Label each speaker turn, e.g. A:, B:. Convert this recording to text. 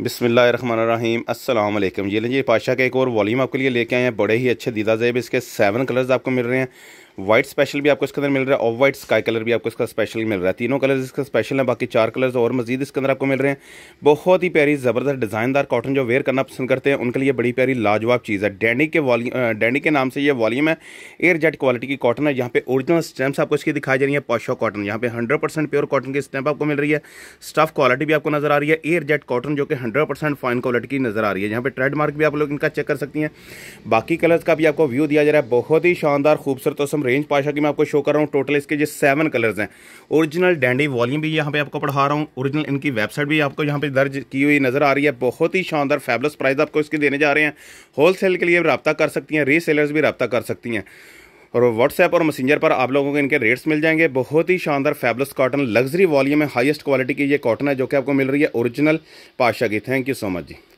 A: बिसमीम अल्लाम ये लीजिए पाशा का एक और वॉलीम आपके लिए लेके आए हैं बड़े ही अच्छे दीदा जेब इसके सेवन कलर्स आपको मिल रहे हैं वाइट स्पेशल भी आपको इसके अंदर मिल रहा है ऑफ वाइट स्काई कलर भी आपको इसका स्पेशल मिल रहा है तीनों कलर इसका स्पेशल है बाकी चार कलर्स और मजीद इसके अंदर आपको मिल रहे हैं बहुत ही प्यारी ज़बरदस्त डिज़ाइनदार कॉटन जो वेयर करना पसंद करते हैं उनके लिए बड़ी प्यारी लाजवाब चीज़ है डैंडी के वॉल्यूम डैंडी के नाम से ये वॉल्यूम है एयर जेट क्वालिटी की कॉटन है यहाँ पे ओरिजिनल स्टैम्प आपको इसकी दिखाई जा रही है पाशा कॉटन यहाँ पे हंड्रेड परसेंट प्योर कॉटन की स्टैंप आपको मिल रही है स्टफ क्वालिटी भी आपको नजर आ रही है एयर जेट कॉटन जो कि हंड्रेड परसेंट फाइन क्वालिटी की नजर आ रही है यहाँ पे ट्रेडमार्क भी आप लोग इनका चेक कर सकती हैं बाकी कलर्स का भी आपको व्यू दिया जा रहा है बहुत ही शानदार खूबसूरत और रेंज पाशा की मैं आपको शो कर रहा हूँ टोटल इसके जो सेवन कलर्स हैं ओरिजिनल डैंडी वॉल्यूम भी यहाँ पे आपको पढ़ा रहा हूँ ओरिजिनल इनकी वेबसाइट भी आपको यहाँ पे दर्ज की हुई नज़र आ रही है बहुत ही शानदार फैबलस प्राइस आपको इसके देने जा रहे हैं होलसेल के लिए रबता कर सकती हैं रीसेलर्स भी रबता कर सकती हैं और व्हाट्सएप और मैसेंजर पर आप लोगों को इनके रेट्स मिल जाएंगे बहुत ही शानदार फैबलस कॉटन लग्जरी वॉल्यूम है हाईएस्ट क्वालिटी की ये कॉटन है जो कि आपको मिल रही है ओरिजिनल पाशा की thank you so much ji